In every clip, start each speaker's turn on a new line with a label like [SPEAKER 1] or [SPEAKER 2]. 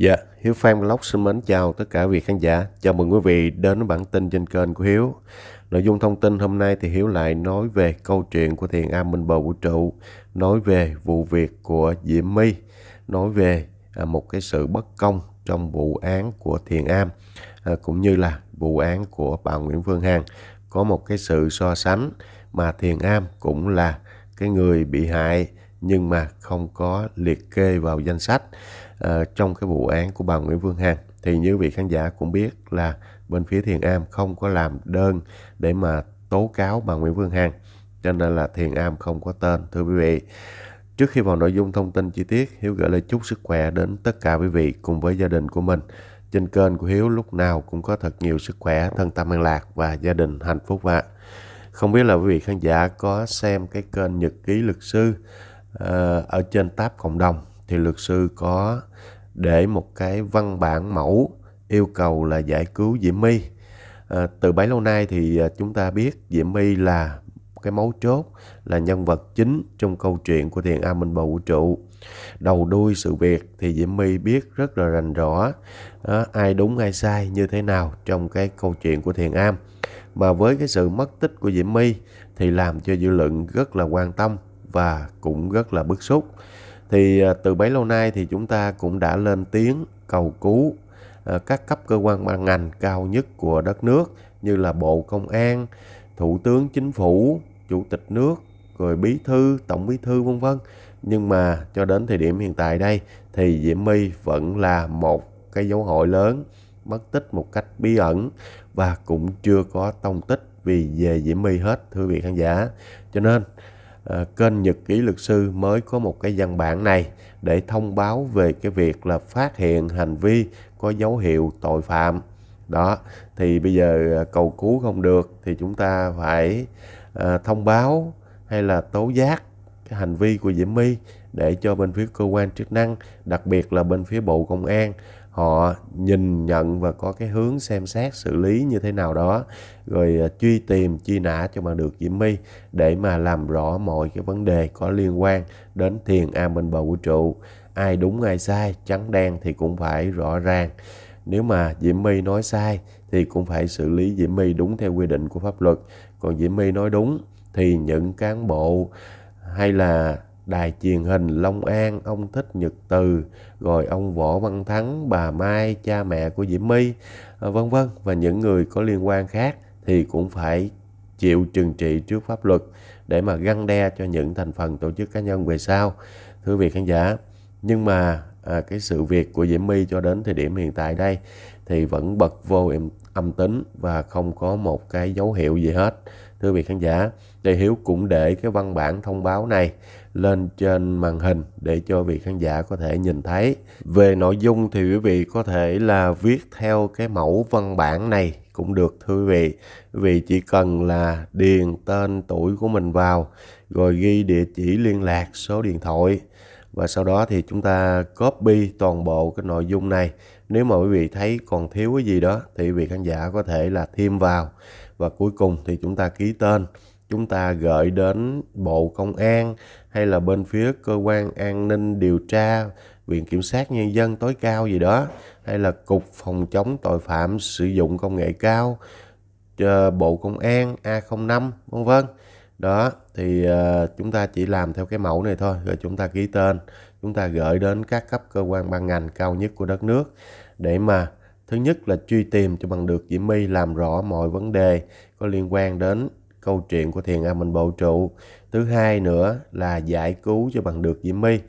[SPEAKER 1] Dạ, yeah, Hiếu Phan Vlog xin mến chào tất cả vị khán giả. Chào mừng quý vị đến với bản tin trên kênh của Hiếu. Nội dung thông tin hôm nay thì Hiếu lại nói về câu chuyện của thiền am minh bầu vũ trụ, nói về vụ việc của Diễm My, nói về à, một cái sự bất công trong vụ án của thiền am, à, cũng như là vụ án của bà Nguyễn Phương Hằng. Có một cái sự so sánh mà thiền am cũng là cái người bị hại nhưng mà không có liệt kê vào danh sách uh, trong cái vụ án của bà Nguyễn Phương Hằng thì như vị khán giả cũng biết là bên phía Thiền Am không có làm đơn để mà tố cáo bà Nguyễn Phương Hằng cho nên là Thiền Am không có tên thưa quý vị. Trước khi vào nội dung thông tin chi tiết, Hiếu gửi lời chúc sức khỏe đến tất cả quý vị cùng với gia đình của mình. Trên kênh của Hiếu lúc nào cũng có thật nhiều sức khỏe, thân tâm an lạc và gia đình hạnh phúc ạ. Không biết là quý vị khán giả có xem cái kênh Nhật ký luật sư uh, ở trên tab cộng đồng thì luật sư có để một cái văn bản mẫu yêu cầu là giải cứu Diễm My. À, từ bấy lâu nay thì à, chúng ta biết Diễm My là cái mấu chốt là nhân vật chính trong câu chuyện của thiền A Minh Bầu Vũ Trụ. Đầu đuôi sự việc thì Diễm My biết rất là rành rõ à, ai đúng ai sai như thế nào trong cái câu chuyện của thiền Am. Mà với cái sự mất tích của Diễm My thì làm cho dư luận rất là quan tâm và cũng rất là bức xúc thì à, từ bấy lâu nay thì chúng ta cũng đã lên tiếng cầu cứu à, các cấp cơ quan ban ngành cao nhất của đất nước như là bộ công an thủ tướng chính phủ chủ tịch nước rồi bí thư tổng bí thư vân vân nhưng mà cho đến thời điểm hiện tại đây thì diễm my vẫn là một cái dấu hỏi lớn mất tích một cách bí ẩn và cũng chưa có tông tích vì về diễm my hết thưa vị khán giả cho nên Ờ, kênh Nhật ký luật sư mới có một cái văn bản này để thông báo về cái việc là phát hiện hành vi có dấu hiệu tội phạm. Đó, thì bây giờ ờ, cầu cứu không được thì chúng ta phải à, thông báo hay là tố giác cái hành vi của Diễm My để cho bên phía cơ quan chức năng, đặc biệt là bên phía Bộ Công an họ nhìn nhận và có cái hướng xem xét xử lý như thế nào đó rồi à, truy tìm truy nã cho bằng được Diễm My để mà làm rõ mọi cái vấn đề có liên quan đến thiền an bên bờ vũ trụ ai đúng ai sai trắng đen thì cũng phải rõ ràng nếu mà Diễm My nói sai thì cũng phải xử lý Diễm My đúng theo quy định của pháp luật còn Diễm My nói đúng thì những cán bộ hay là đài truyền hình Long An, ông Thích Nhật Từ, rồi ông Võ Văn Thắng, bà Mai, cha mẹ của Diễm My, à, vân vân và những người có liên quan khác thì cũng phải chịu trừng trị trước pháp luật để mà găng đe cho những thành phần tổ chức cá nhân về sau. Thưa vị khán giả, nhưng mà à, cái sự việc của Diễm My cho đến thời điểm hiện tại đây thì vẫn bật vô âm tính và không có một cái dấu hiệu gì hết thưa vị khán giả Đề Hiếu cũng để cái văn bản thông báo này lên trên màn hình để cho vị khán giả có thể nhìn thấy. Về nội dung thì quý vị có thể là viết theo cái mẫu văn bản này cũng được thưa quý vị. Vì chỉ cần là điền tên tuổi của mình vào rồi ghi địa chỉ liên lạc, số điện thoại và sau đó thì chúng ta copy toàn bộ cái nội dung này. Nếu mà quý vị thấy còn thiếu cái gì đó thì vị khán giả có thể là thêm vào và cuối cùng thì chúng ta ký tên chúng ta gửi đến bộ công an hay là bên phía cơ quan an ninh điều tra viện kiểm sát nhân dân tối cao gì đó hay là cục phòng chống tội phạm sử dụng công nghệ cao ờ, bộ công an A05 vân vân đó thì ờ, chúng ta chỉ làm theo cái mẫu này thôi rồi chúng ta ký tên chúng ta gửi đến các cấp cơ quan ban ngành cao nhất của đất nước để mà Thứ nhất là truy tìm cho bằng được Diễm My làm rõ mọi vấn đề có liên quan đến câu chuyện của thiền A Minh Bộ Trụ. Thứ hai nữa là giải cứu cho bằng được Diễm My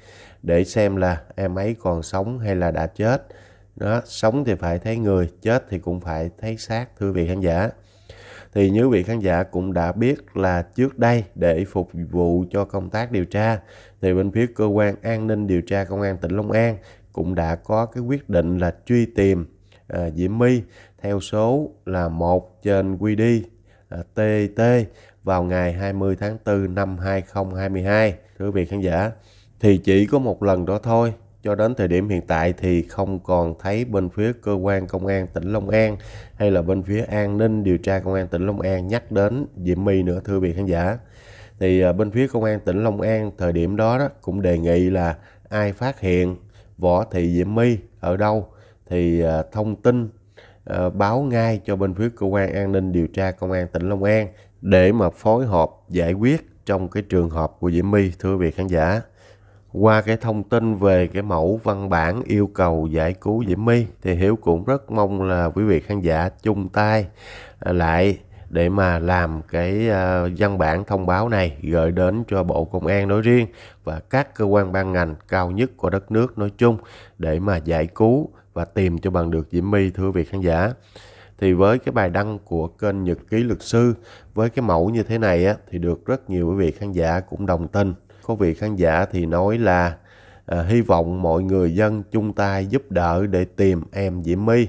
[SPEAKER 1] để xem là em ấy còn sống hay là đã chết. Đó, sống thì phải thấy người, chết thì cũng phải thấy xác thưa vị khán giả. Thì như vị khán giả cũng đã biết là trước đây để phục vụ cho công tác điều tra thì bên phía cơ quan an ninh điều tra công an tỉnh Long An cũng đã có cái quyết định là truy tìm à, Diễm My theo số là 1 trên QD à, TT vào ngày 20 tháng 4 năm 2022. Thưa vị khán giả, thì chỉ có một lần đó thôi. Cho đến thời điểm hiện tại thì không còn thấy bên phía cơ quan công an tỉnh Long An hay là bên phía an ninh điều tra công an tỉnh Long An nhắc đến Diễm My nữa thưa vị khán giả. Thì à, bên phía công an tỉnh Long An thời điểm đó, đó cũng đề nghị là ai phát hiện Võ Thị Diễm My ở đâu thì à, thông tin à, báo ngay cho bên phía cơ quan an ninh điều tra công an tỉnh Long An để mà phối hợp giải quyết trong cái trường hợp của Diễm My thưa quý vị khán giả. Qua cái thông tin về cái mẫu văn bản yêu cầu giải cứu Diễm My thì Hiếu cũng rất mong là quý vị khán giả chung tay à, lại để mà làm cái ờ, văn bản thông báo này gửi đến cho Bộ Công an nói riêng và các cơ quan ban ngành cao nhất của đất nước nói chung để mà giải cứu và tìm cho bằng được Diễm My thưa vị khán giả. Thì với cái bài đăng của kênh Nhật ký luật sư với cái mẫu như thế này á, thì được rất nhiều quý vị khán giả cũng đồng tình. Có vị khán giả thì nói là à, hy vọng mọi người dân chung tay giúp đỡ để tìm em Diễm My.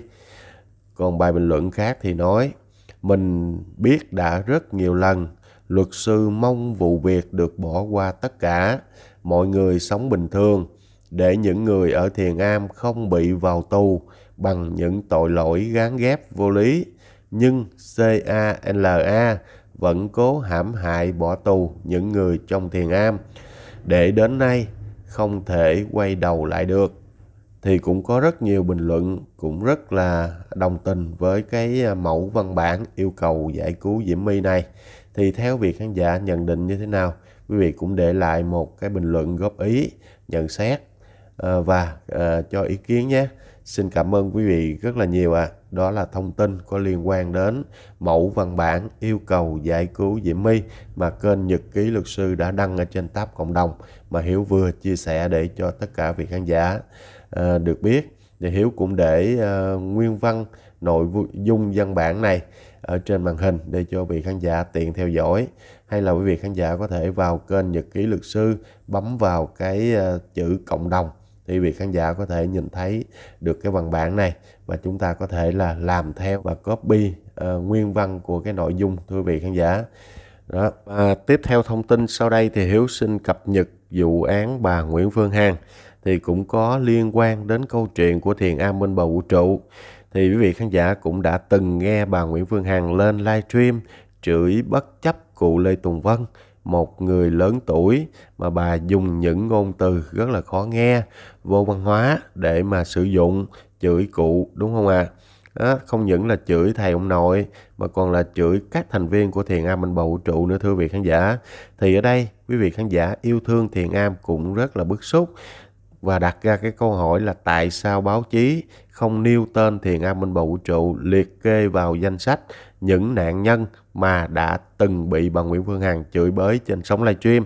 [SPEAKER 1] Còn bài bình luận khác thì nói mình biết đã rất nhiều lần, luật sư mong vụ việc được bỏ qua tất cả, mọi người sống bình thường, để những người ở Thiền Am không bị vào tù bằng những tội lỗi gán ghép vô lý. Nhưng CALA vẫn cố hãm hại bỏ tù những người trong Thiền Am. Để đến nay, không thể quay đầu lại được thì cũng có rất nhiều bình luận cũng rất là đồng tình với cái à, mẫu văn bản yêu cầu giải cứu Diễm My này. Thì theo việc khán giả nhận định như thế nào, quý vị cũng để lại một cái bình luận góp ý, nhận xét ờ, và ờ, cho ý kiến nhé. Xin cảm ơn quý vị rất là nhiều À. Đó là thông tin có liên quan đến mẫu văn bản yêu cầu giải cứu Diễm My mà kênh Nhật ký luật sư đã đăng ở trên tab cộng đồng mà Hiếu vừa chia sẻ để cho tất cả vị khán giả. Ờ, được biết và Hiếu cũng để à, nguyên văn nội dung văn bản này ở trên màn hình để cho vị khán giả tiện theo dõi hay là quý vị khán giả có thể vào kênh Nhật ký luật sư bấm vào cái ờ, chữ cộng đồng thì vị khán giả có thể nhìn thấy được cái văn bản này và chúng ta có thể là làm theo và copy uh, nguyên văn của cái nội dung thưa vị khán giả đó và tiếp theo thông tin sau đây thì hiếu xin cập nhật vụ án bà Nguyễn Phương Hằng thì cũng có liên quan đến câu chuyện của thiền am bên bầu vũ trụ thì quý vị khán giả cũng đã từng nghe bà Nguyễn Phương Hằng lên livestream chửi bất chấp cụ Lê Tùng Vân một người lớn tuổi mà bà dùng những ngôn từ rất là khó nghe vô văn hóa để mà sử dụng chửi cụ đúng không ạ à? không những là chửi thầy ông nội mà còn là chửi các thành viên của thiền am mình bầu vũ trụ nữa thưa vị khán giả thì ở đây quý vị khán giả yêu thương thiền am cũng rất là bức xúc và đặt ra cái câu hỏi là tại sao báo chí không nêu tên thiền am bên bầu vũ trụ liệt kê vào danh sách những nạn nhân mà đã từng bị bà Nguyễn Phương Hằng chửi bới trên sóng livestream.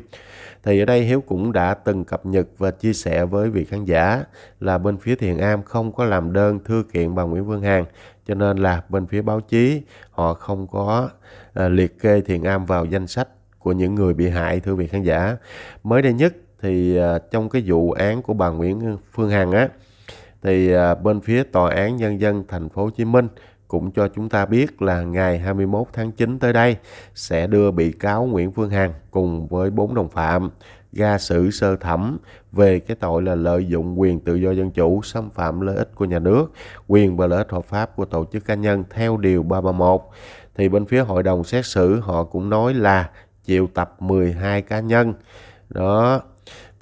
[SPEAKER 1] Thì ở đây Hiếu cũng đã từng cập nhật và chia sẻ với vị khán giả là bên phía Thiền Am không có làm đơn thư kiện bà Nguyễn Phương Hằng cho nên là bên phía báo chí họ không có uh, liệt kê Thiền Am vào danh sách của những người bị hại thưa vị khán giả. Mới đây nhất thì à, trong cái vụ án của bà Nguyễn Phương Hằng á thì à, bên phía tòa án nhân dân thành phố Hồ Chí Minh cũng cho chúng ta biết là ngày 21 tháng 9 tới đây sẽ đưa bị cáo Nguyễn Phương Hằng cùng với bốn đồng phạm ra xử sơ thẩm về cái tội là lợi dụng quyền tự do dân chủ xâm phạm lợi ích của nhà nước, quyền và lợi ích hợp pháp của tổ chức cá nhân theo điều 331. Thì bên phía hội đồng xét xử họ cũng nói là triệu tập 12 cá nhân. Đó,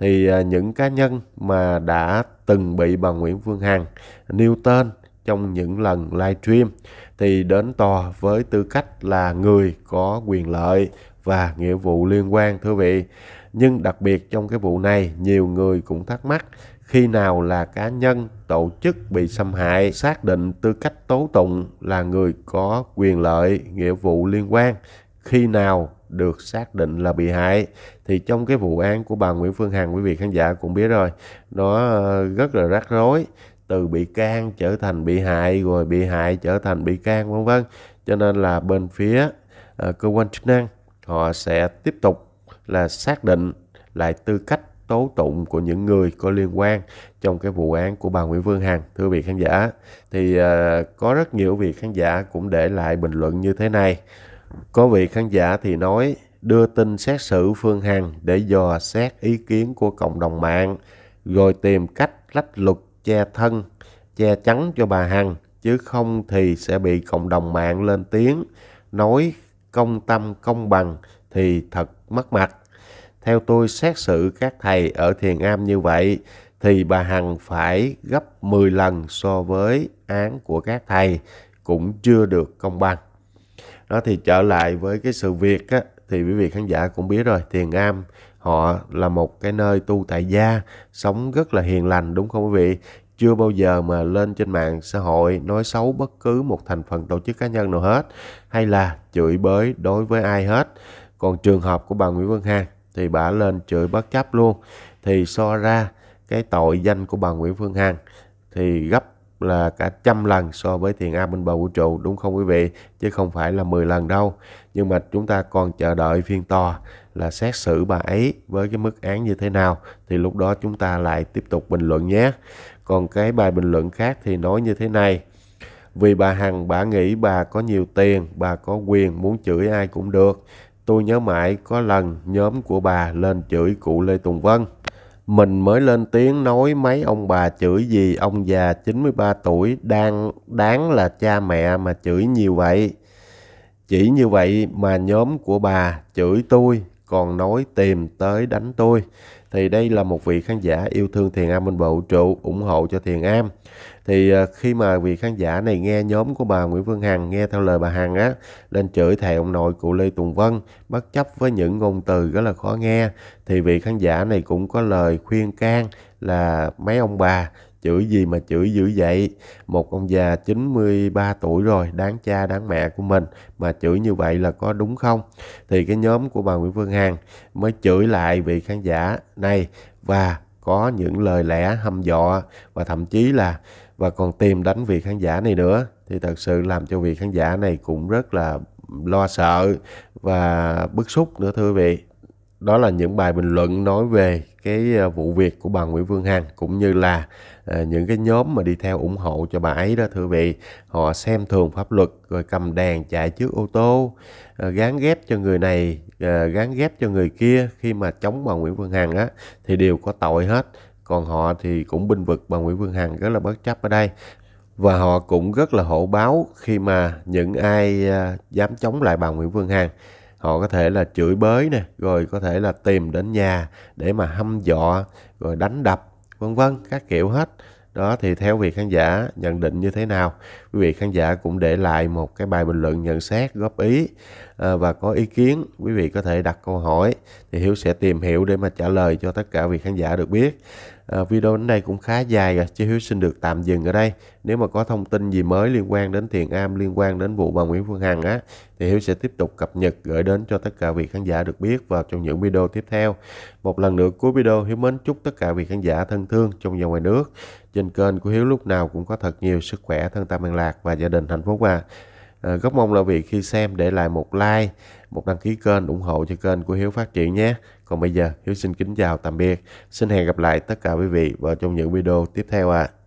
[SPEAKER 1] thì à, những cá nhân mà đã từng bị bà Nguyễn Phương Hằng nêu tên trong những lần live stream thì đến tòa với tư cách là người có quyền lợi và nghĩa vụ liên quan thưa vị. Nhưng đặc biệt trong cái vụ này nhiều người cũng thắc mắc khi nào là cá nhân tổ chức bị xâm hại xác định tư cách tố tụng là người có quyền lợi nghĩa vụ liên quan khi nào được xác định là bị hại thì trong cái vụ án của bà Nguyễn Phương Hằng quý vị khán giả cũng biết rồi nó ờ, rất là rắc rối từ bị can trở thành bị hại rồi bị hại trở thành bị can vân vân cho nên là bên phía uh, cơ quan chức năng họ sẽ tiếp tục là xác định lại tư cách tố tụng của những người có liên quan trong cái vụ án của bà Nguyễn Phương Hằng thưa vị khán giả thì uh, có rất nhiều vị khán giả cũng để lại bình luận như thế này có vị khán giả thì nói đưa tin xét xử Phương Hằng để dò xét ý kiến của cộng đồng mạng, rồi tìm cách lách luật che thân, che chắn cho bà Hằng, chứ không thì sẽ bị cộng đồng mạng lên tiếng, nói công tâm công bằng thì thật mất mặt. Theo tôi xét xử các thầy ở Thiền Am như vậy, thì bà Hằng phải gấp 10 lần so với án của các thầy, cũng chưa được công bằng đó thì trở lại với cái sự việc á, thì quý vị khán giả cũng biết rồi thiền am họ là một cái nơi tu tại gia sống rất là hiền lành đúng không quý vị chưa bao giờ mà lên trên mạng xã hội nói xấu bất cứ một thành phần tổ chức cá nhân nào hết hay là chửi bới đối với ai hết còn trường hợp của bà Nguyễn Vân Hằng thì bà lên chửi bất chấp luôn thì so ra cái tội danh của bà Nguyễn Phương Hằng thì gấp là cả trăm lần so với tiền A bên bầu vũ trụ đúng không quý vị chứ không phải là 10 lần đâu nhưng mà chúng ta còn chờ đợi phiên tòa là xét xử bà ấy với cái mức án như thế nào thì lúc đó chúng ta lại tiếp tục bình luận nhé còn cái bài bình luận khác thì nói như thế này vì bà hằng bà nghĩ bà có nhiều tiền bà có quyền muốn chửi ai cũng được tôi nhớ mãi có lần nhóm của bà lên chửi cụ lê tùng vân mình mới lên tiếng nói mấy ông bà chửi gì ông già 93 tuổi đang đáng là cha mẹ mà chửi nhiều vậy. Chỉ như vậy mà nhóm của bà chửi tôi còn nói tìm tới đánh tôi thì đây là một vị khán giả yêu thương Thiền Am Minh Bộ Trụ ủng hộ cho Thiền Am thì à, khi mà vị khán giả này nghe nhóm của bà Nguyễn Phương Hằng nghe theo lời bà Hằng á lên chửi thầy ông nội cụ Lê Tùng Vân bất chấp với những ngôn từ rất là khó nghe thì vị khán giả này cũng có lời khuyên can là mấy ông bà chửi gì mà chửi dữ vậy một ông già 93 tuổi rồi đáng cha đáng mẹ của mình mà chửi như vậy là có đúng không thì cái nhóm của bà Nguyễn Phương Hằng mới chửi lại vị khán giả này và có những lời lẽ hâm dọa và thậm chí là và còn tìm đánh vị khán giả này nữa thì thật sự làm cho vị khán giả này cũng rất là lo sợ và bức xúc nữa thưa quý vị đó là những bài bình luận nói về cái ờ, vụ việc của bà Nguyễn Phương Hằng cũng như là ờ, những cái nhóm mà đi theo ủng hộ cho bà ấy đó thưa vị họ xem thường pháp luật rồi cầm đèn chạy trước ô tô ờ, gán ghép cho người này gán ghép cho người kia khi mà chống bà Nguyễn Phương Hằng á thì đều có tội hết còn họ thì cũng binh vực bà Nguyễn Phương Hằng rất là bất chấp ở đây và họ cũng rất là hổ báo khi mà những ai dám chống lại bà Nguyễn Phương Hằng họ có thể là chửi bới nè rồi có thể là tìm đến nhà để mà hăm dọa rồi đánh đập vân vân các kiểu hết đó thì theo vị khán giả nhận định như thế nào quý vị khán giả cũng để lại một cái bài bình luận nhận xét góp ý à, và có ý kiến quý vị có thể đặt câu hỏi thì hiếu sẽ tìm hiểu để mà trả lời cho tất cả vị khán giả được biết Ờ, video đến đây cũng khá dài rồi, chị Hiếu xin được tạm dừng ở đây. Nếu mà có thông tin gì mới liên quan đến Thiện Am, liên quan đến vụ bà Nguyễn Phương Hằng á, thì Hiếu sẽ tiếp tục cập nhật gửi đến cho tất cả vị khán giả được biết vào trong những video tiếp theo. Một lần nữa cuối video, Hiếu mến chúc tất cả vị khán giả thân thương trong và ngoài nước. Trên kênh của Hiếu lúc nào cũng có thật nhiều sức khỏe, thân tâm an lạc và gia đình hạnh phúc à. À, ờ, mong là việc khi xem để lại một like, một đăng ký kênh ủng hộ cho kênh của Hiếu phát triển nhé. Còn bây giờ Hiếu xin kính chào tạm biệt. Xin hẹn gặp lại tất cả quý vị vào trong những video tiếp theo ạ. À.